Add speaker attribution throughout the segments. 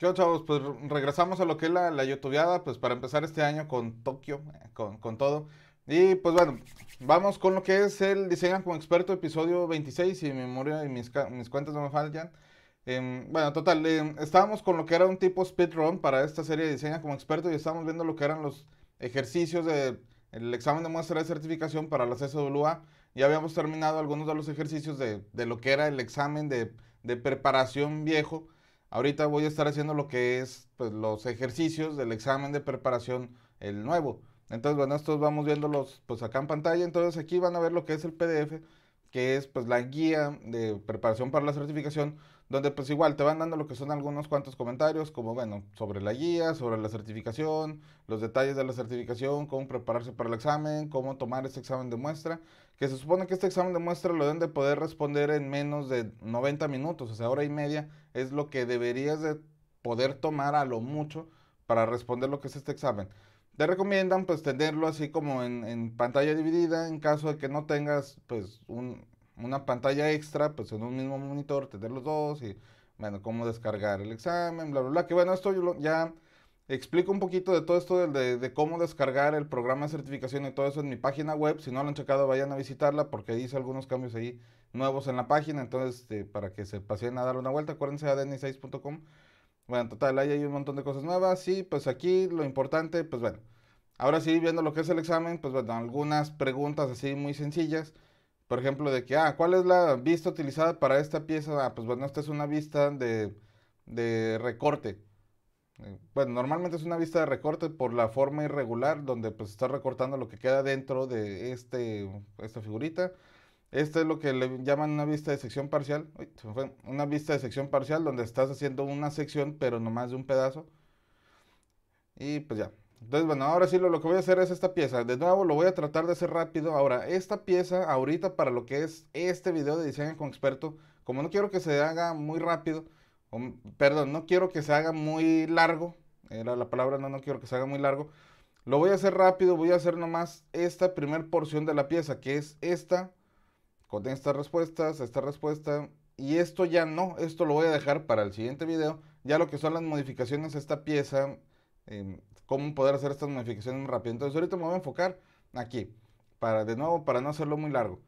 Speaker 1: Yo, chavos, pues regresamos a lo que es la, la youtubeada, pues para empezar este año con Tokio, eh, con, con todo. Y pues bueno, vamos con lo que es el diseño como Experto, episodio 26, y mi memoria y mis, mis cuentas no me fallan. Em, bueno, total, em, estábamos con lo que era un tipo speedrun para esta serie de Diseña como Experto y estábamos viendo lo que eran los ejercicios del el examen de muestra de certificación para la CSWA. Ya habíamos terminado algunos de los ejercicios de, de lo que era el examen de, de preparación viejo Ahorita voy a estar haciendo lo que es pues, los ejercicios del examen de preparación, el nuevo. Entonces, bueno, estos vamos viéndolos pues acá en pantalla. Entonces, aquí van a ver lo que es el PDF que es pues la guía de preparación para la certificación, donde pues igual te van dando lo que son algunos cuantos comentarios, como bueno, sobre la guía, sobre la certificación, los detalles de la certificación, cómo prepararse para el examen, cómo tomar este examen de muestra, que se supone que este examen de muestra lo deben de poder responder en menos de 90 minutos, o sea, hora y media es lo que deberías de poder tomar a lo mucho para responder lo que es este examen. Te recomiendan pues tenerlo así como en, pantalla dividida, en caso de que no tengas pues un, una pantalla extra, pues en un mismo monitor, tener los dos y bueno, cómo descargar el examen, bla, bla, bla. Que bueno, esto yo ya explico un poquito de todo esto de, de, cómo descargar el programa de certificación y todo eso en mi página web. Si no lo han checado, vayan a visitarla porque hice algunos cambios ahí nuevos en la página. Entonces, este, para que se pasen a dar una vuelta, acuérdense a dni6.com. Bueno, total, ahí hay un montón de cosas nuevas Sí, pues aquí lo importante, pues bueno, ahora sí viendo lo que es el examen, pues bueno, algunas preguntas así muy sencillas, por ejemplo, de que, ah, ¿cuál es la vista utilizada para esta pieza? Ah, pues bueno, esta es una vista de, recorte. Eh, bueno, normalmente es una vista de recorte por la forma irregular, donde pues está recortando lo que queda dentro de este, esta figurita. Esto es lo que le llaman una vista de sección parcial. Una vista de sección parcial donde estás haciendo una sección, pero nomás de un pedazo. Y pues ya. Entonces, bueno, ahora sí lo, que voy a hacer es esta pieza. De nuevo, lo voy a tratar de hacer rápido. Ahora, esta pieza, ahorita para lo que es este video de diseño con experto, como no quiero que se haga muy rápido, um, perdón, no quiero que se haga muy largo, era la palabra, no, no quiero que se haga muy largo. Lo voy a hacer rápido, voy a hacer nomás esta primer porción de la pieza, que es esta con estas respuestas, esta respuesta. Y esto ya no, esto lo voy a dejar para el siguiente video. Ya lo que son las modificaciones a esta pieza, em, cómo poder hacer estas modificaciones rápido. Entonces ahorita me voy a enfocar aquí, para de nuevo, para no hacerlo muy largo.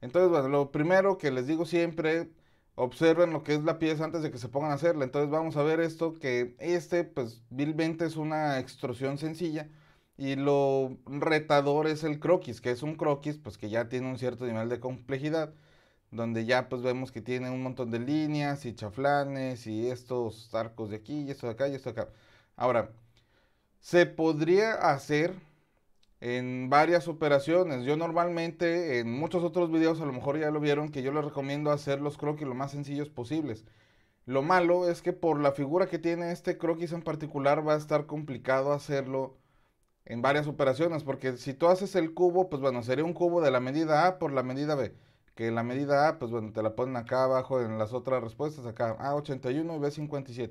Speaker 1: Entonces, bueno, lo primero que les digo siempre, observen lo que es la pieza antes de que se pongan a hacerla. Entonces vamos a ver esto, que este, pues, vilmente es una extrusión sencilla y lo retador es el croquis, que es un croquis pues que ya tiene un cierto nivel de complejidad, donde ya pues vemos que tiene un montón de líneas y chaflanes y estos arcos de aquí y esto de acá y esto de acá. Ahora, se podría hacer en varias operaciones. Yo normalmente en muchos otros videos a lo mejor ya lo vieron que yo les recomiendo hacer los croquis lo más sencillos posibles. Lo malo es que por la figura que tiene este croquis en particular va a estar complicado hacerlo en varias operaciones, porque si tú haces el cubo, pues bueno, sería un cubo de la medida A por la medida B, que la medida A, pues bueno, te la ponen acá abajo en las otras respuestas, acá A81 y B57.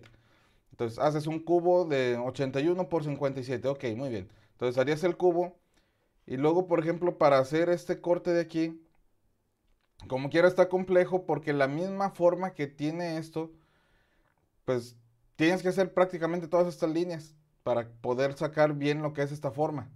Speaker 1: Entonces haces un cubo de 81 por 57, ok, muy bien. Entonces harías el cubo y luego, por ejemplo, para hacer este corte de aquí, como quiera está complejo porque la misma forma que tiene esto, pues tienes que hacer prácticamente todas estas líneas para poder sacar bien lo que es esta forma.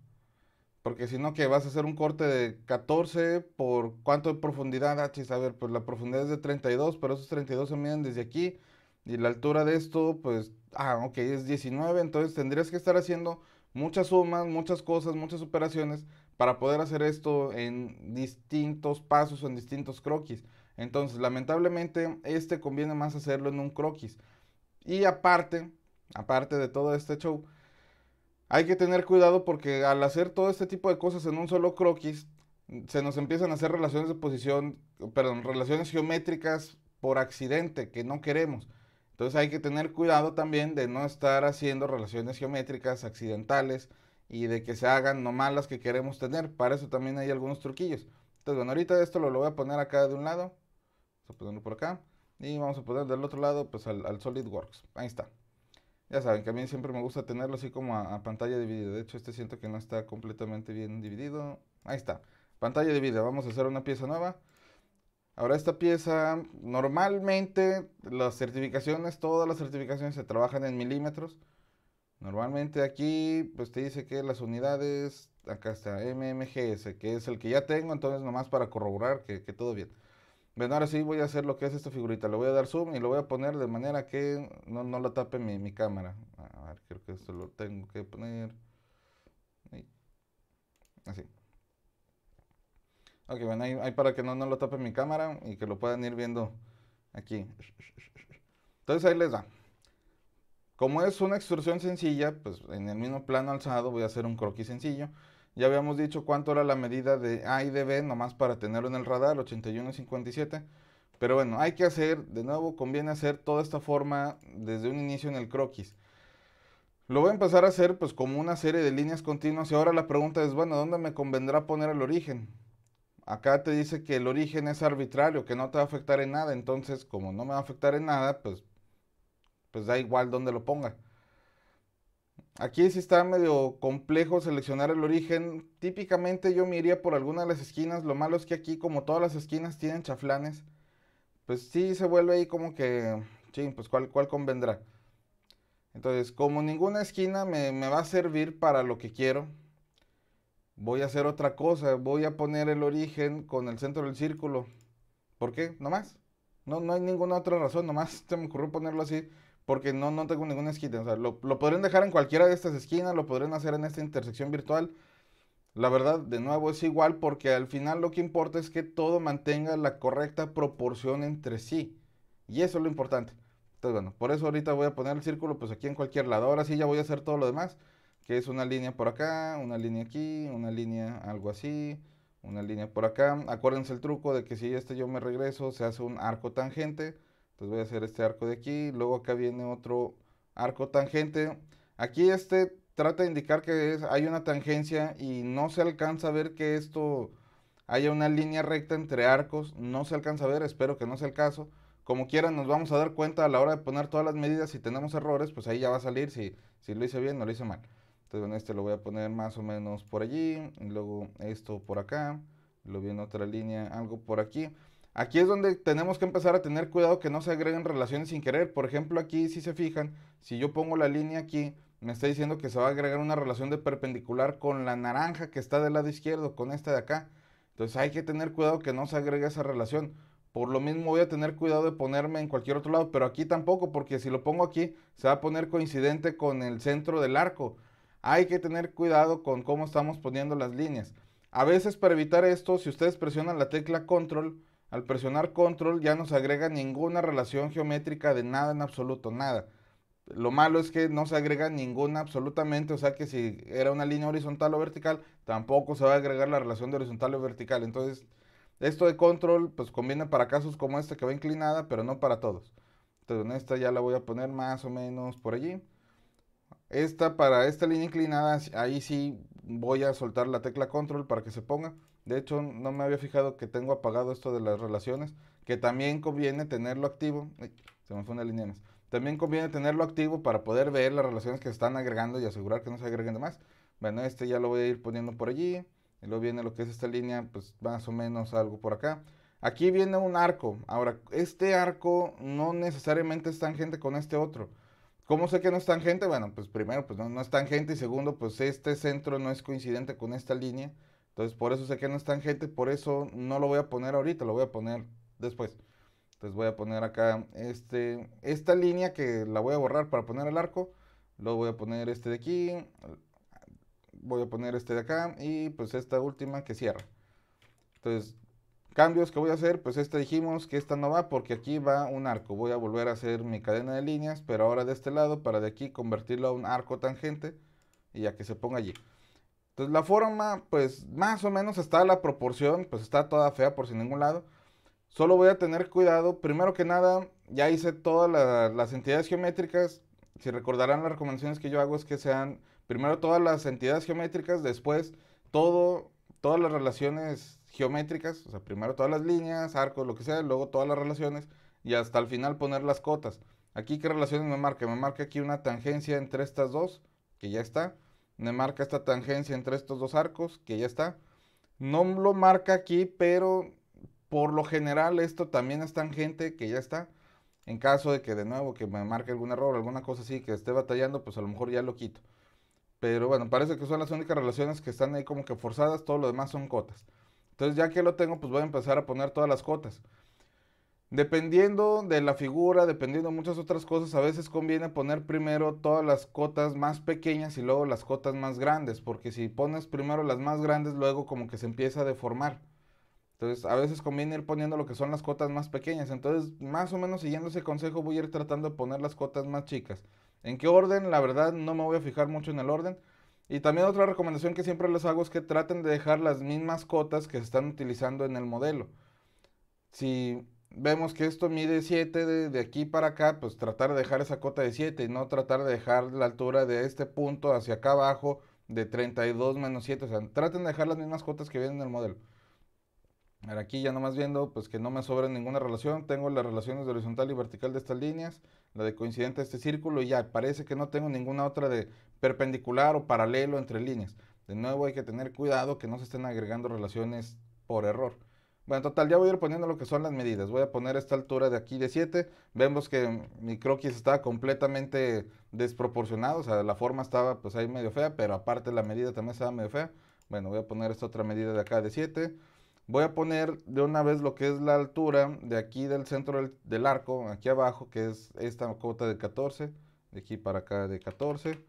Speaker 1: Porque si no, que vas a hacer un corte de 14 por cuánto de profundidad, ah, a ver, pues la profundidad es de 32, pero esos 32 se miden desde aquí. Y la altura de esto, pues, ah, ok, es 19. Entonces tendrías que estar haciendo muchas sumas, muchas cosas, muchas operaciones para poder hacer esto en distintos pasos o en distintos croquis. Entonces, lamentablemente, este conviene más hacerlo en un croquis. Y aparte, aparte de todo este show, hay que tener cuidado porque al hacer todo este tipo de cosas en un solo croquis, se nos empiezan a hacer relaciones de posición, perdón, relaciones geométricas por accidente que no queremos. Entonces hay que tener cuidado también de no estar haciendo relaciones geométricas accidentales y de que se hagan no malas que queremos tener. Para eso también hay algunos truquillos. Entonces, bueno, ahorita esto lo, voy a poner acá de un lado. Vamos a ponerlo por acá. Y vamos a poner del otro lado, pues al, al SolidWorks. Ahí está. Ya saben que a mí siempre me gusta tenerlo así como a, pantalla dividida. De hecho, este siento que no está completamente bien dividido. Ahí está. Pantalla dividida. Vamos a hacer una pieza nueva. Ahora esta pieza, normalmente las certificaciones, todas las certificaciones se trabajan en milímetros. Normalmente aquí pues te dice que las unidades, acá está MMGS, que es el que ya tengo, entonces nomás para corroborar que todo bien. Ven, ahora sí voy a hacer lo que es esta figurita. Le voy a dar zoom y lo voy a poner de manera que no, no lo tape mi, cámara. A ver, creo que esto lo tengo que poner. Así. Ok, bueno, ahí, para que no, no lo tape mi cámara y que lo puedan ir viendo aquí. Entonces ahí les da. Como es una extrusión sencilla, pues en el mismo plano alzado voy a hacer un croquis sencillo. Ya habíamos dicho cuánto era la medida de A y de B, nomás para tenerlo en el radar, 81,57. Pero bueno, hay que hacer, de nuevo, conviene hacer toda esta forma desde un inicio en el croquis. Lo voy a empezar a hacer pues como una serie de líneas continuas y ahora la pregunta es, bueno, ¿dónde me convendrá poner el origen? Acá te dice que el origen es arbitrario, que no te va a afectar en nada, entonces como no me va a afectar en nada, pues, pues da igual dónde lo ponga. Aquí sí está medio complejo seleccionar el origen. Típicamente yo me iría por alguna de las esquinas. Lo malo es que aquí, como todas las esquinas tienen chaflanes, pues sí se vuelve ahí como que, sí, pues cuál, convendrá. Entonces, como ninguna esquina me, va a servir para lo que quiero, voy a hacer otra cosa. Voy a poner el origen con el centro del círculo. ¿Por qué? Nomás. No, no hay ninguna otra razón, nomás se me ocurrió ponerlo así porque no, no tengo ninguna esquina. O sea, lo, lo, podrían dejar en cualquiera de estas esquinas, lo podrían hacer en esta intersección virtual. La verdad, de nuevo, es igual porque al final lo que importa es que todo mantenga la correcta proporción entre sí. Y eso es lo importante. Entonces, bueno, por eso ahorita voy a poner el círculo pues aquí en cualquier lado. Ahora sí ya voy a hacer todo lo demás, que es una línea por acá, una línea aquí, una línea algo así, una línea por acá. Acuérdense el truco de que si este yo me regreso, se hace un arco tangente entonces pues voy a hacer este arco de aquí, luego acá viene otro arco tangente. Aquí este trata de indicar que hay una tangencia y no se alcanza a ver que esto haya una línea recta entre arcos. No se alcanza a ver, espero que no sea el caso. Como quieran, nos vamos a dar cuenta a la hora de poner todas las medidas. Si tenemos errores, pues ahí ya va a salir si, lo hice bien o no lo hice mal. Entonces, bueno, este lo voy a poner más o menos por allí. luego esto por acá. luego viene otra línea, algo por aquí. Aquí es donde tenemos que empezar a tener cuidado que no se agreguen relaciones sin querer. Por ejemplo, aquí si se fijan, si yo pongo la línea aquí, me está diciendo que se va a agregar una relación de perpendicular con la naranja que está del lado izquierdo, con esta de acá. Entonces hay que tener cuidado que no se agregue esa relación. Por lo mismo voy a tener cuidado de ponerme en cualquier otro lado, pero aquí tampoco, porque si lo pongo aquí, se va a poner coincidente con el centro del arco. Hay que tener cuidado con cómo estamos poniendo las líneas. A veces para evitar esto, si ustedes presionan la tecla control, al presionar control ya no se agrega ninguna relación geométrica de nada en absoluto, nada. Lo malo es que no se agrega ninguna absolutamente, o sea que si era una línea horizontal o vertical, tampoco se va a agregar la relación de horizontal o vertical. Entonces, esto de control, pues conviene para casos como este que va inclinada, pero no para todos. Entonces, en esta ya la voy a poner más o menos por allí. Esta para esta línea inclinada, ahí sí voy a soltar la tecla control para que se ponga. De hecho, no me había fijado que tengo apagado esto de las relaciones, que también conviene tenerlo activo. se me fue una línea más. También conviene tenerlo activo para poder ver las relaciones que se están agregando y asegurar que no se agreguen de más. Bueno, este ya lo voy a ir poniendo por allí. Y luego viene lo que es esta línea, pues más o menos algo por acá. Aquí viene un arco. Ahora, este arco no necesariamente es tangente con este otro. ¿Cómo sé que no es tangente? Bueno, pues primero, pues no, no es tangente. Y segundo, pues este centro no es coincidente con esta línea. Entonces, por eso sé que no es tangente, por eso no lo voy a poner ahorita, lo voy a poner después. Entonces voy a poner acá este, esta línea que la voy a borrar para poner el arco. Luego voy a poner este de aquí. Voy a poner este de acá. Y pues esta última que cierra. Entonces, cambios que voy a hacer. Pues esta dijimos que esta no va porque aquí va un arco. Voy a volver a hacer mi cadena de líneas. Pero ahora de este lado para de aquí convertirlo a un arco tangente. Y a que se ponga allí. Entonces la forma, pues más o menos está la proporción, pues está toda fea por sin ningún lado. Solo voy a tener cuidado, primero que nada, ya hice todas las entidades geométricas. Si recordarán las recomendaciones que yo hago es que sean primero todas las entidades geométricas, después todo, todas las relaciones geométricas, o sea, primero todas las líneas, arcos, lo que sea, luego todas las relaciones y hasta el final poner las cotas. Aquí qué relaciones me marca? Me marca aquí una tangencia entre estas dos, que ya está me marca esta tangencia entre estos dos arcos, que ya está. No lo marca aquí, pero por lo general esto también es tangente, que ya está. En caso de que de nuevo que me marque algún error, alguna cosa así, que esté batallando, pues a lo mejor ya lo quito. Pero bueno, parece que son las únicas relaciones que están ahí como que forzadas, todo lo demás son cotas. Entonces ya que lo tengo, pues voy a empezar a poner todas las cotas. Dependiendo de la figura, dependiendo de muchas otras cosas, a veces conviene poner primero todas las cotas más pequeñas y luego las cotas más grandes, porque si pones primero las más grandes, luego como que se empieza a deformar. Entonces, a veces conviene ir poniendo lo que son las cotas más pequeñas. Entonces, más o menos siguiendo ese consejo, voy a ir tratando de poner las cotas más chicas. ¿En qué orden? La verdad, no me voy a fijar mucho en el orden. Y también otra recomendación que siempre les hago es que traten de dejar las mismas cotas que se están utilizando en el modelo. Si vemos que esto mide 7 de, aquí para acá, pues tratar de dejar esa cota de 7 y no tratar de dejar la altura de este punto hacia acá abajo de 32 menos 7. O sea, traten de dejar las mismas cotas que vienen en el modelo. aquí ya nomás viendo pues que no me sobra ninguna relación, tengo las relaciones de horizontal y vertical de estas líneas, la de coincidente de este círculo y ya parece que no tengo ninguna otra de perpendicular o paralelo entre líneas. De nuevo hay que tener cuidado que no se estén agregando relaciones por error. Bueno, total, ya voy a ir poniendo lo que son las medidas. Voy a poner esta altura de aquí de 7. Vemos que mi croquis estaba completamente desproporcionado. O sea, la forma estaba pues ahí medio fea, pero aparte la medida también estaba medio fea. Bueno, voy a poner esta otra medida de acá de 7. Voy a poner de una vez lo que es la altura de aquí del centro del, arco, aquí abajo, que es esta cota de 14. De aquí para acá de 14.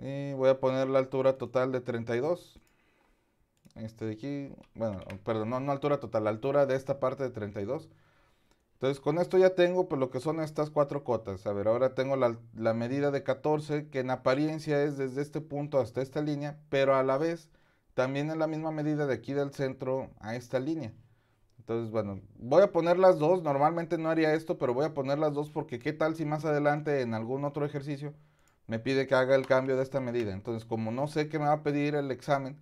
Speaker 1: Y voy a poner la altura total de 32 este de aquí, bueno, perdón, no, no altura total, la altura de esta parte de 32. Entonces con esto ya tengo pues, lo que son estas cuatro cotas. A ver, ahora tengo la, la, medida de 14 que en apariencia es desde este punto hasta esta línea, pero a la vez también es la misma medida de aquí del centro a esta línea. Entonces, bueno, voy a poner las dos. Normalmente no haría esto, pero voy a poner las dos porque qué tal si más adelante en algún otro ejercicio me pide que haga el cambio de esta medida. Entonces, como no sé qué me va a pedir el examen,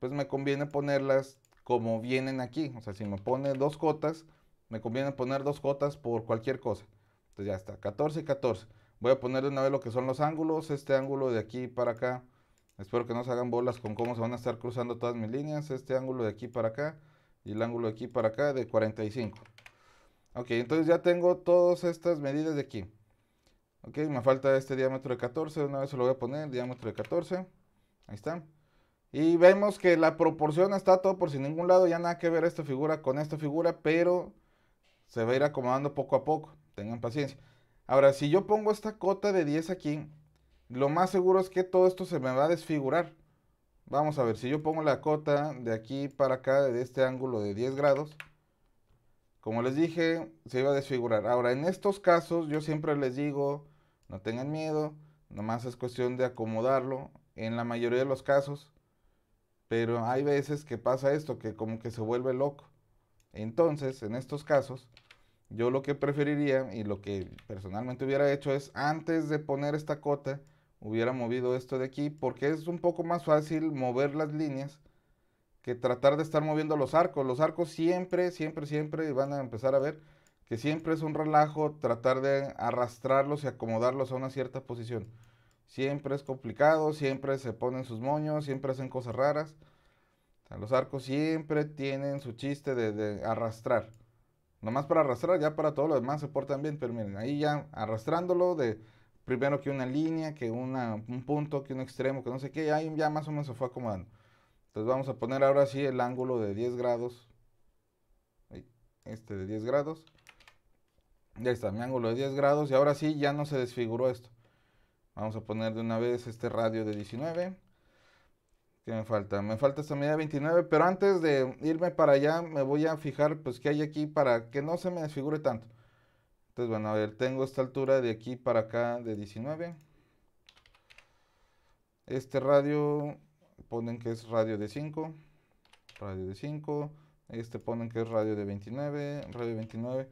Speaker 1: pues me conviene ponerlas como vienen aquí. O sea, si me pone dos cotas, me conviene poner dos cotas por cualquier cosa. Entonces ya está, 14 y 14. Voy a poner de una vez lo que son los ángulos, este ángulo de aquí para acá. Espero que no se hagan bolas con cómo se van a estar cruzando todas mis líneas. Este ángulo de aquí para acá y el ángulo de aquí para acá de 45. Ok, entonces ya tengo todas estas medidas de aquí. Ok, me falta este diámetro de 14, una vez se lo voy a poner, diámetro de 14. Ahí está. Y vemos que la proporción está todo por sin ningún lado, ya nada que ver esta figura con esta figura, pero se va a ir acomodando poco a poco, tengan paciencia. Ahora, si yo pongo esta cota de 10 aquí, lo más seguro es que todo esto se me va a desfigurar. Vamos a ver, si yo pongo la cota de aquí para acá, de este ángulo de 10 grados, como les dije, se iba a desfigurar. Ahora, en estos casos, yo siempre les digo, no tengan miedo, nomás es cuestión de acomodarlo. En la mayoría de los casos, pero hay veces que pasa esto, que como que se vuelve loco. Entonces, en estos casos, yo lo que preferiría y lo que personalmente hubiera hecho es antes de poner esta cota, hubiera movido esto de aquí, porque es un poco más fácil mover las líneas que tratar de estar moviendo los arcos. Los arcos siempre, siempre, siempre van a empezar a ver que siempre es un relajo tratar de arrastrarlos y acomodarlos a una cierta posición. Siempre es complicado, siempre se ponen sus moños, siempre hacen cosas raras. los arcos siempre tienen su chiste de, arrastrar. Nomás para arrastrar, ya para todo lo demás se portan bien, pero miren, ahí ya arrastrándolo de primero que una línea, que un punto, que un extremo, que no sé qué, Ahí ya más o menos se fue acomodando. Entonces vamos a poner ahora sí el ángulo de 10 grados. Este de 10 grados. Ya está, mi ángulo de 10 grados. Y ahora sí ya no se desfiguró esto. Vamos a poner de una vez este radio de 19. ¿Qué me falta? Me falta esta medida 29, pero antes de irme para allá me voy a fijar pues qué hay aquí para que no se me desfigure tanto. Entonces, bueno, a ver, tengo esta altura de aquí para acá de 19. Este radio ponen que es radio de 5, radio de 5. Este ponen que es radio de 29, radio 29.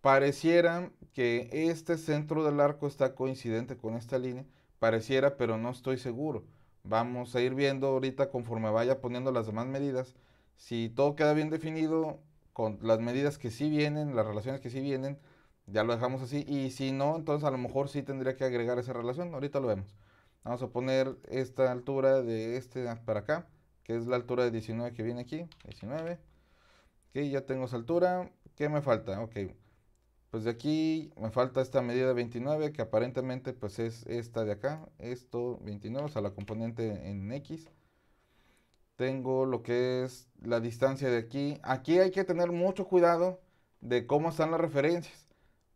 Speaker 1: Pareciera que este centro del arco está coincidente con esta línea. Pareciera, pero no estoy seguro. Vamos a ir viendo ahorita conforme vaya poniendo las demás medidas. Si todo queda bien definido, con las medidas que sí vienen, las relaciones que sí vienen, ya lo dejamos así. Y si no, entonces a lo mejor sí tendría que agregar esa relación. Ahorita lo vemos. Vamos a poner esta altura de este para acá, que es la altura de 19 que viene aquí. 19. Ok, ya tengo esa altura. ¿Qué me falta? Ok. Pues de aquí me falta esta medida 29 que aparentemente pues es esta de acá, esto 29, o sea la componente en X. Tengo lo que es la distancia de aquí. Aquí hay que tener mucho cuidado de cómo están las referencias.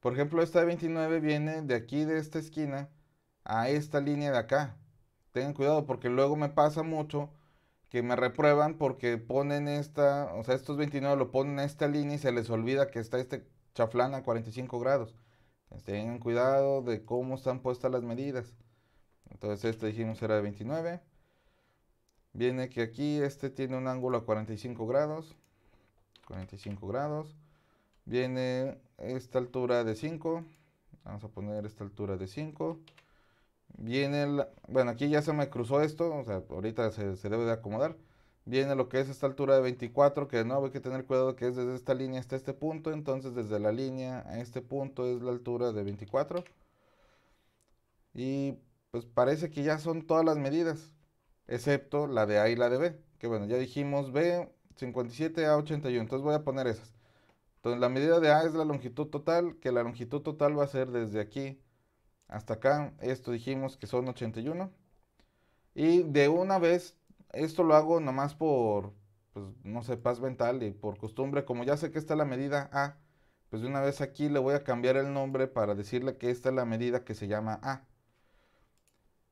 Speaker 1: Por ejemplo, esta 29 viene de aquí de esta esquina a esta línea de acá. Tengan cuidado porque luego me pasa mucho que me reprueban porque ponen esta, o sea, estos 29 lo ponen a esta línea y se les olvida que está este Chaflana 45 grados. tengan cuidado de cómo están puestas las medidas. Entonces este dijimos era de 29. Viene que aquí este tiene un ángulo a 45 grados. 45 grados. Viene esta altura de 5. Vamos a poner esta altura de 5. Viene Bueno, aquí ya se me cruzó esto. O sea, ahorita se debe de acomodar viene lo que es esta altura de 24, que de nuevo hay que tener cuidado que es desde esta línea hasta este punto, entonces desde la línea a este punto es la altura de 24. Y pues parece que ya son todas las medidas, excepto la de A y la de B, que bueno, ya dijimos B 57 a 81, entonces voy a poner esas. Entonces la medida de A es la longitud total, que la longitud total va a ser desde aquí hasta acá, esto dijimos que son 81. Y de una vez esto lo hago nomás por, pues, no sé, paz mental y por costumbre. Como ya sé que está la medida A, pues de una vez aquí le voy a cambiar el nombre para decirle que esta es la medida que se llama A.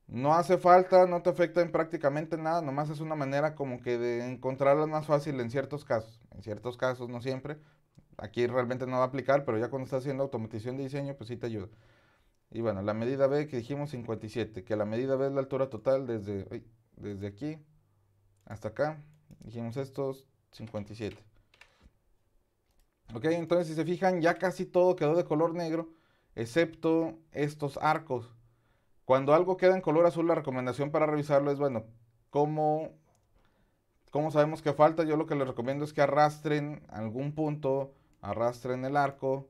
Speaker 1: No hace falta, no te afecta en prácticamente nada, nomás es una manera como que de encontrarla más fácil en ciertos casos. En ciertos casos, no siempre. Aquí realmente no va a aplicar, pero ya cuando estás haciendo automatización de diseño, pues sí te ayuda. Y bueno, la medida B que dijimos 57, que la medida B es la altura total desde, desde aquí hasta acá. Dijimos estos 57. Ok, entonces si se fijan, ya casi todo quedó de color negro, excepto estos arcos. Cuando algo queda en color azul, la recomendación para revisarlo es, bueno, ¿cómo, sabemos que falta? Yo lo que les recomiendo es que arrastren algún punto, arrastren el arco.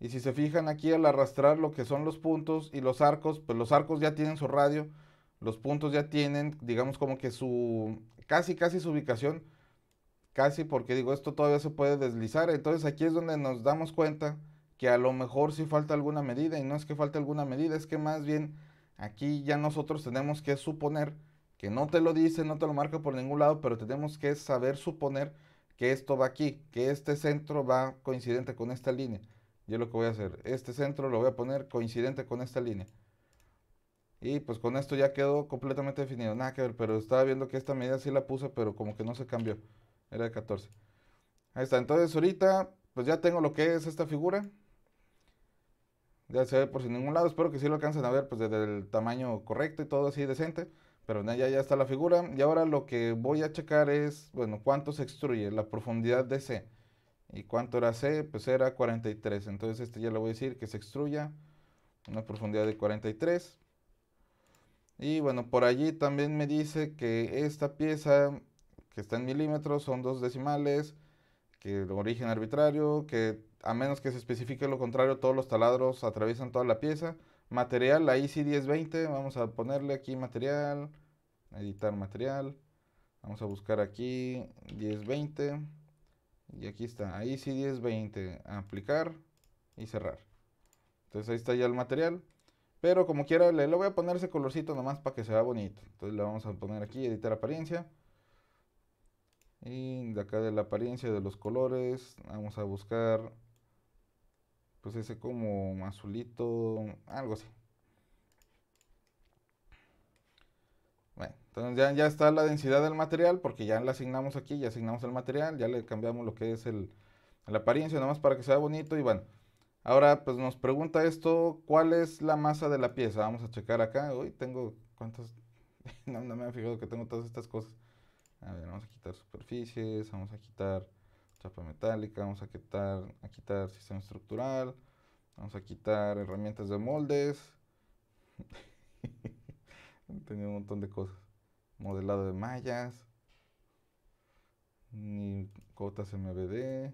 Speaker 1: Y si se fijan aquí al arrastrar lo que son los puntos y los arcos, pues los arcos ya tienen su radio los puntos ya tienen, digamos como que su, casi, casi su ubicación, casi porque digo, esto todavía se puede deslizar, entonces aquí es donde nos damos cuenta que a lo mejor si falta alguna medida, y no es que falte alguna medida, es que más bien aquí ya nosotros tenemos que suponer, que no te lo dice, no te lo marca por ningún lado, pero tenemos que saber suponer que esto va aquí, que este centro va coincidente con esta línea. Yo lo que voy a hacer, este centro lo voy a poner coincidente con esta línea. Y pues con esto ya quedó completamente definido. Nada que ver, pero estaba viendo que esta medida sí la puse, pero como que no se cambió. Era de 14. Ahí está. Entonces ahorita pues ya tengo lo que es esta figura. Ya se ve por sin ningún lado. Espero que sí lo alcancen a ver pues desde el tamaño correcto y todo así decente. Pero ya, ya está la figura. Y ahora lo que voy a checar es, bueno, cuánto se extruye la profundidad de C. ¿Y cuánto era C? Pues era 43. Entonces este ya le voy a decir que se extruya una profundidad de 43. Y bueno, por allí también me dice que esta pieza que está en milímetros son dos decimales, que el origen arbitrario, que a menos que se especifique lo contrario, todos los taladros atraviesan toda la pieza. Material, ahí sí 1020, vamos a ponerle aquí material, editar material, vamos a buscar aquí 1020 y aquí está, ahí sí 1020, aplicar y cerrar. Entonces ahí está ya el material. Pero como quiera, le, voy a poner ese colorcito nomás para que se vea bonito. Entonces le vamos a poner aquí, editar apariencia. Y de acá de la apariencia de los colores, vamos a buscar pues ese como azulito, algo así. Bueno, entonces ya, está la densidad del material porque ya la asignamos aquí, ya asignamos el material, ya le cambiamos lo que es el, la apariencia, nomás para que se vea bonito y bueno, Ahora, pues nos pregunta esto, ¿cuál es la masa de la pieza? Vamos a checar acá. Uy, tengo cuántas... no, me han fijado que tengo todas estas cosas. A ver, vamos a quitar superficies, vamos a quitar chapa metálica, vamos a quitar, a quitar sistema estructural, vamos a quitar herramientas de moldes. Tenía un montón de cosas. Modelado de mallas. Ni cotas MBD.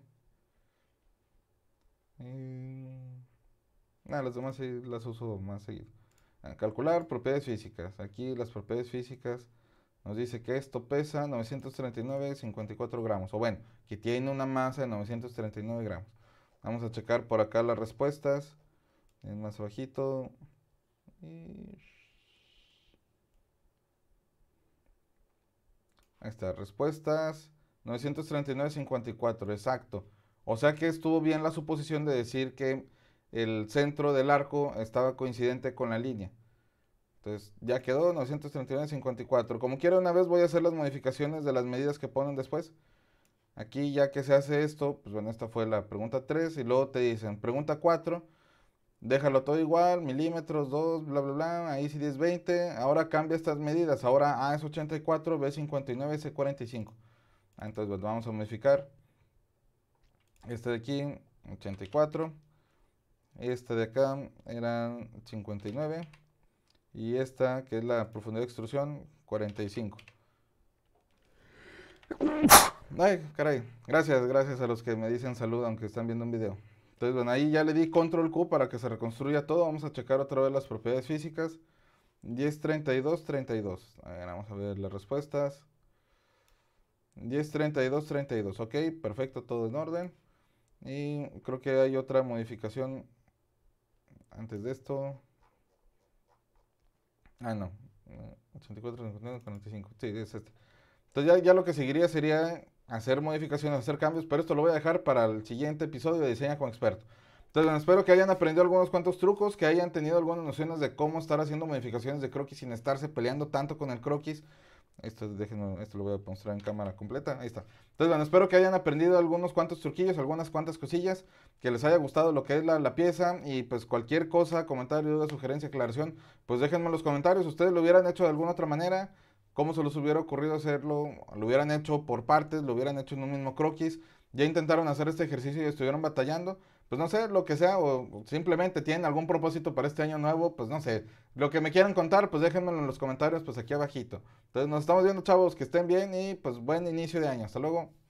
Speaker 1: Mm, las demás las uso más seguido. Ah, calcular propiedades físicas. Aquí las propiedades físicas nos dice que esto pesa 939,54 gramos. O bueno, que tiene una masa de 939 gramos. Vamos a checar por acá las respuestas. más bajito. Ahí está, respuestas 939.54, exacto. O sea que estuvo bien la suposición de decir que el centro del arco estaba coincidente con la línea. Entonces ya quedó 939.54. Como quiera una vez voy a hacer las modificaciones de las medidas que ponen después. Aquí ya que se hace esto, pues bueno, esta fue la pregunta 3 y luego te dicen, pregunta 4, déjalo todo igual, milímetros, 2, bla, bla, bla, ahí sí 10, 20, ahora cambia estas medidas, ahora A es 84, B 59, C 45. Ah, entonces, pues, vamos a modificar. Este de aquí, 84. este de acá eran 59. Y esta, que es la profundidad de extrusión, 45. Ay, caray. Gracias, gracias a los que me dicen salud, aunque están viendo un video. Entonces, bueno, ahí ya le di control Q para que se reconstruya todo. Vamos a checar otra vez las propiedades físicas. 10, 32, 32. A ver, vamos a ver las respuestas. 10, 32, 32. Ok, perfecto, todo en orden. Y creo que hay otra modificación antes de esto. Ah, no. 84, 45. Sí, es este. Entonces ya, lo que seguiría sería hacer modificaciones, hacer cambios, pero esto lo voy a dejar para el siguiente episodio de Diseña con Experto. Entonces, espero que hayan aprendido algunos cuantos trucos, que hayan tenido algunas nociones de cómo estar haciendo modificaciones de croquis sin estarse peleando tanto con el croquis. Esto, déjenme, esto lo voy a mostrar en cámara completa. Ahí está. Entonces, bueno, espero que hayan aprendido algunos cuantos truquillos, algunas cuantas cosillas, que les haya gustado lo que es la, la pieza y pues cualquier cosa, comentario, duda, sugerencia, aclaración, pues déjenme en los comentarios. ¿Ustedes lo hubieran hecho de alguna otra manera? ¿Cómo se les hubiera ocurrido hacerlo? ¿Lo hubieran hecho por partes? ¿Lo hubieran hecho en un mismo croquis? Ya intentaron hacer este ejercicio y estuvieron batallando pues no sé, lo que sea, o simplemente tienen algún propósito para este año nuevo, pues no sé. Lo que me quieran contar, pues déjenmelo en los comentarios, pues aquí abajito. Entonces nos estamos viendo, chavos, que estén bien y pues buen inicio de año. Hasta luego.